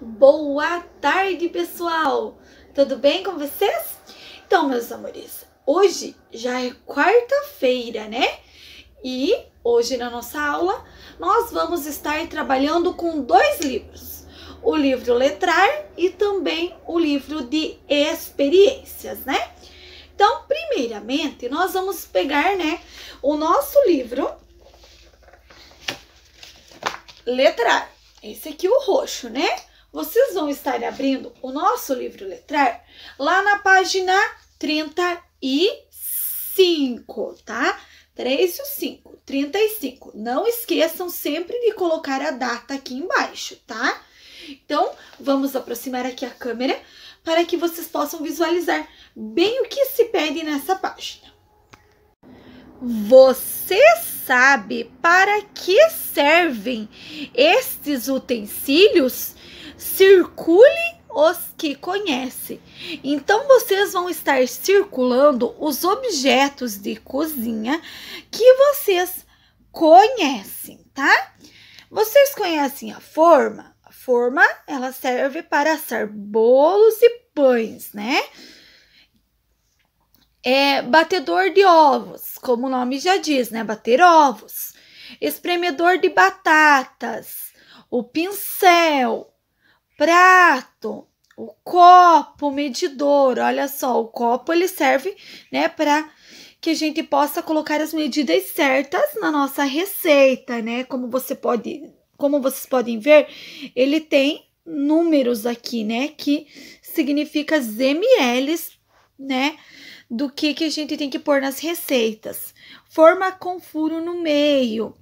Boa tarde, pessoal! Tudo bem com vocês? Então, meus amores, hoje já é quarta-feira, né? E hoje na nossa aula nós vamos estar trabalhando com dois livros. O livro Letrar e também o livro de experiências, né? Então, primeiramente, nós vamos pegar, né, o nosso livro Letrar. Esse aqui o roxo, né? vocês vão estar abrindo o nosso livro letrar lá na página 35, tá? 3 e o 5, 35. Não esqueçam sempre de colocar a data aqui embaixo, tá? Então, vamos aproximar aqui a câmera para que vocês possam visualizar bem o que se pede nessa página. Você sabe para que servem estes utensílios? circule os que conhece. Então vocês vão estar circulando os objetos de cozinha que vocês conhecem, tá? Vocês conhecem a forma? A forma, ela serve para assar bolos e pães, né? É batedor de ovos, como o nome já diz, né? Bater ovos. Espremedor de batatas, o pincel, prato, o copo medidor. Olha só, o copo ele serve, né, para que a gente possa colocar as medidas certas na nossa receita, né? Como você pode, como vocês podem ver, ele tem números aqui, né, que significa ml, né, do que que a gente tem que pôr nas receitas. Forma com furo no meio,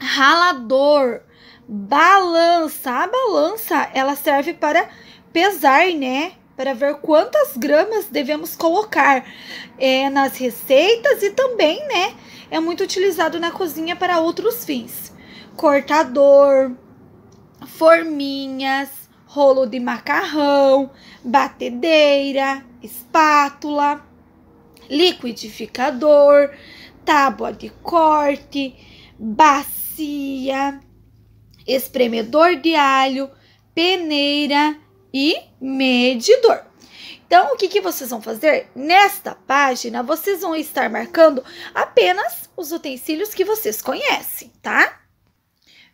ralador, balança. A balança, ela serve para pesar, né? Para ver quantas gramas devemos colocar é, nas receitas e também, né? É muito utilizado na cozinha para outros fins. Cortador, forminhas, rolo de macarrão, batedeira, espátula, liquidificador, tábua de corte, bacia, espremedor de alho, peneira e medidor. Então, o que, que vocês vão fazer? Nesta página, vocês vão estar marcando apenas os utensílios que vocês conhecem, tá?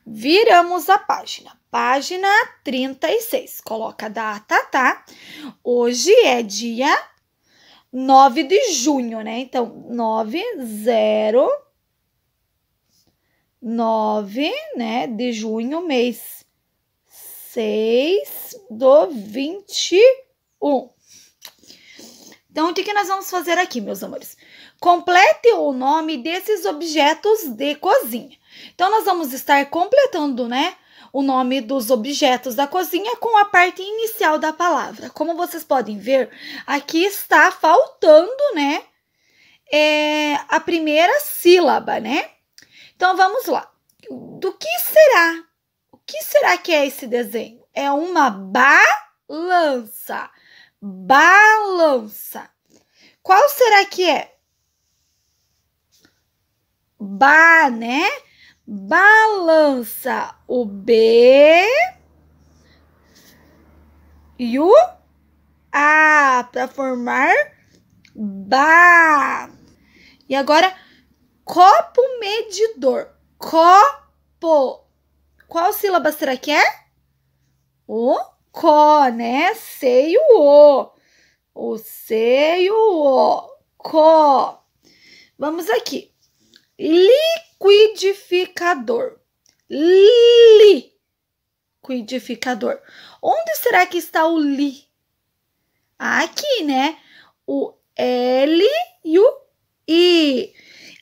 Viramos a página. Página 36. Coloca a data, tá? Hoje é dia 9 de junho, né? Então, 9, 0, 9, né, de junho, mês 6 do 21. Então, o que, que nós vamos fazer aqui, meus amores? Complete o nome desses objetos de cozinha. Então, nós vamos estar completando, né, o nome dos objetos da cozinha com a parte inicial da palavra. Como vocês podem ver, aqui está faltando, né, é, a primeira sílaba, né? Então vamos lá. Do que será? O que será que é esse desenho? É uma balança. Balança. Qual será que é? Ba, né? Balança o B e o A para formar ba. E agora copo medidor. Copo. Qual sílaba será que é? O có, né? C e o O. O C e o O. Có. Vamos aqui. Liquidificador. Li. Liquidificador. Onde será que está o li? Aqui, né? O L e o I.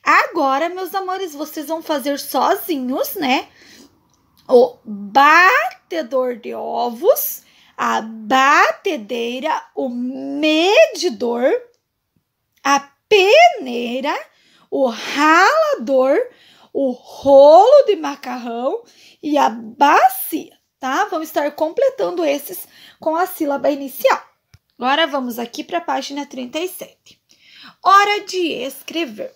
Agora, meus amores, vocês vão fazer sozinhos, né? O batedor de ovos, a batedeira, o medidor, a peneira, o ralador, o rolo de macarrão e a bacia, tá? Vamos estar completando esses com a sílaba inicial. Agora vamos aqui para a página 37. Hora de escrever.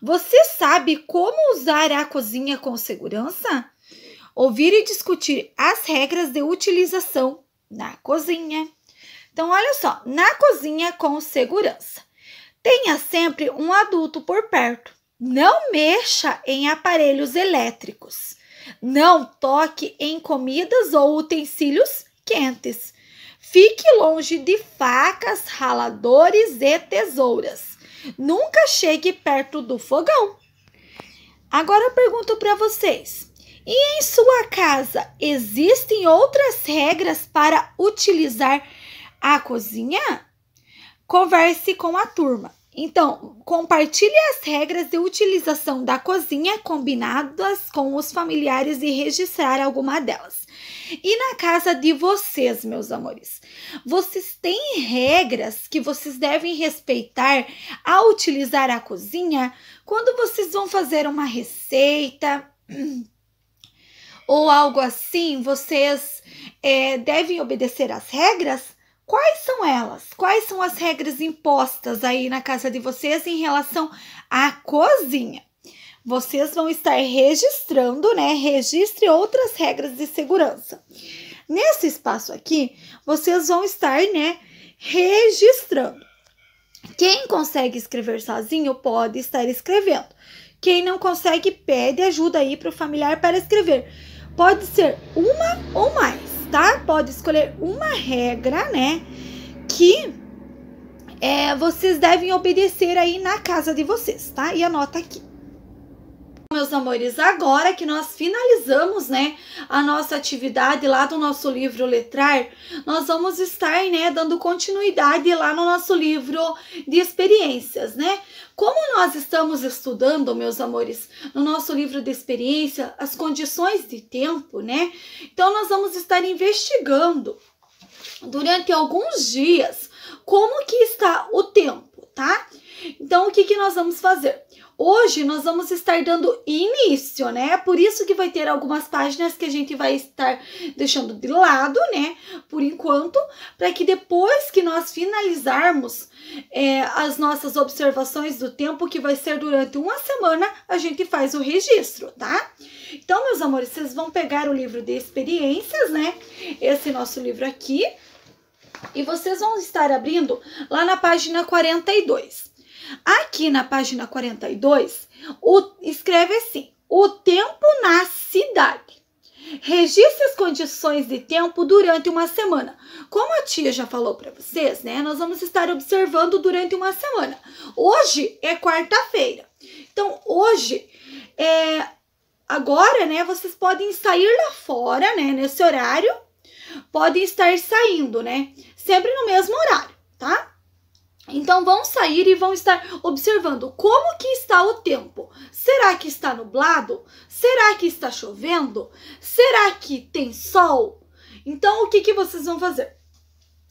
Você sabe como usar a cozinha com segurança? Ouvir e discutir as regras de utilização na cozinha. Então, olha só, na cozinha com segurança. Tenha sempre um adulto por perto. Não mexa em aparelhos elétricos. Não toque em comidas ou utensílios quentes. Fique longe de facas, raladores e tesouras. Nunca chegue perto do fogão. Agora eu pergunto para vocês: e em sua casa existem outras regras para utilizar a cozinha? Converse com a turma. Então, compartilhe as regras de utilização da cozinha combinadas com os familiares e registrar alguma delas. E na casa de vocês, meus amores, vocês têm regras que vocês devem respeitar ao utilizar a cozinha quando vocês vão fazer uma receita ou algo assim, vocês é, devem obedecer às regras? Quais são elas? Quais são as regras impostas aí na casa de vocês em relação à cozinha? Vocês vão estar registrando, né? Registre outras regras de segurança. Nesse espaço aqui, vocês vão estar, né, registrando. Quem consegue escrever sozinho pode estar escrevendo. Quem não consegue, pede ajuda aí para o familiar para escrever. Pode ser uma ou mais tá? Pode escolher uma regra, né? Que é, vocês devem obedecer aí na casa de vocês, tá? E anota aqui meus amores, agora que nós finalizamos, né, a nossa atividade lá do nosso livro Letrar, nós vamos estar, né, dando continuidade lá no nosso livro de experiências, né? Como nós estamos estudando, meus amores, no nosso livro de experiência, as condições de tempo, né? Então nós vamos estar investigando durante alguns dias como que está o tempo, tá? Então, o que, que nós vamos fazer? Hoje nós vamos estar dando início, né? Por isso que vai ter algumas páginas que a gente vai estar deixando de lado, né? Por enquanto, para que depois que nós finalizarmos é, as nossas observações do tempo, que vai ser durante uma semana, a gente faz o registro, tá? Então, meus amores, vocês vão pegar o livro de experiências, né? Esse nosso livro aqui. E vocês vão estar abrindo lá na página 42. Aqui na página 42, o, escreve assim: o tempo na cidade. Registre as condições de tempo durante uma semana. Como a tia já falou para vocês, né? Nós vamos estar observando durante uma semana. Hoje é quarta-feira. Então, hoje é agora, né? Vocês podem sair lá fora, né, nesse horário. Podem estar saindo, né? Sempre no mesmo horário, tá? Então vão sair e vão estar observando como que está o tempo. Será que está nublado? Será que está chovendo? Será que tem sol? Então o que, que vocês vão fazer?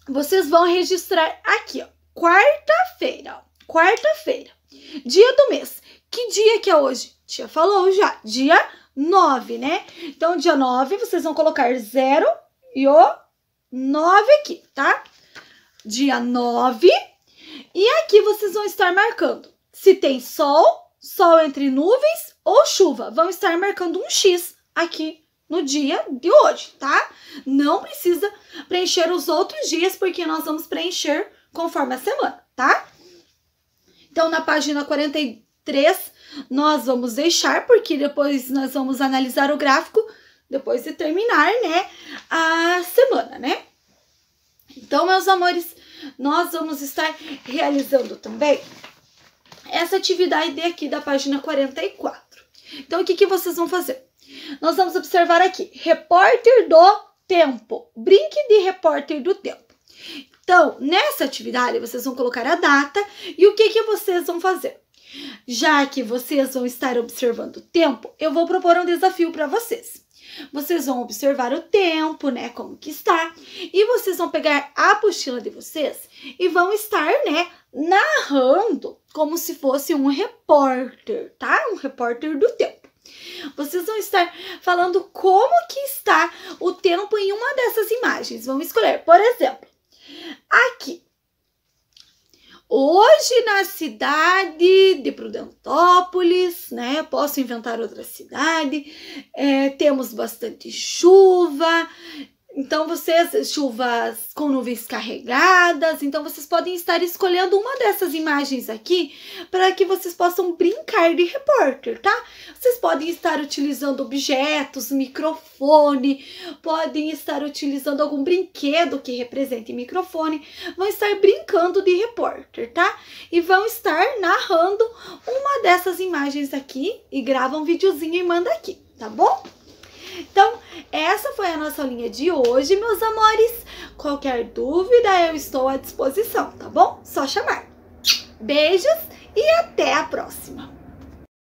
Vocês vão registrar aqui, ó, quarta-feira, quarta-feira, dia do mês. Que dia que é hoje? Tia falou já, dia 9, né? Então dia 9 vocês vão colocar 0 e o 9 aqui, tá? Dia 9 e aqui vocês vão estar marcando se tem sol, sol entre nuvens ou chuva. Vão estar marcando um X aqui no dia de hoje, tá? Não precisa preencher os outros dias, porque nós vamos preencher conforme a semana, tá? Então, na página 43, nós vamos deixar, porque depois nós vamos analisar o gráfico depois de terminar, né, a semana, né? Então, meus amores, nós vamos estar realizando também essa atividade aqui da página 44. Então, o que, que vocês vão fazer? Nós vamos observar aqui, repórter do tempo. Brinque de repórter do tempo. Então, nessa atividade, vocês vão colocar a data e o que, que vocês vão fazer. Já que vocês vão estar observando o tempo, eu vou propor um desafio para vocês. Vocês vão observar o tempo, né, como que está, e vocês vão pegar a apostila de vocês e vão estar, né, narrando como se fosse um repórter, tá? Um repórter do tempo. Vocês vão estar falando como que está o tempo em uma dessas imagens. Vamos escolher, por exemplo, aqui Hoje, na cidade de Prudentópolis, né? Posso inventar outra cidade, é, temos bastante chuva, então, vocês, chuvas com nuvens carregadas, então vocês podem estar escolhendo uma dessas imagens aqui para que vocês possam brincar de repórter, tá? Vocês podem estar utilizando objetos, microfone, podem estar utilizando algum brinquedo que represente microfone, vão estar brincando de repórter, tá? E vão estar narrando uma dessas imagens aqui e gravam um videozinho e manda aqui, tá bom? Então, essa foi a nossa linha de hoje, meus amores. Qualquer dúvida, eu estou à disposição, tá bom? Só chamar. Beijos e até a próxima!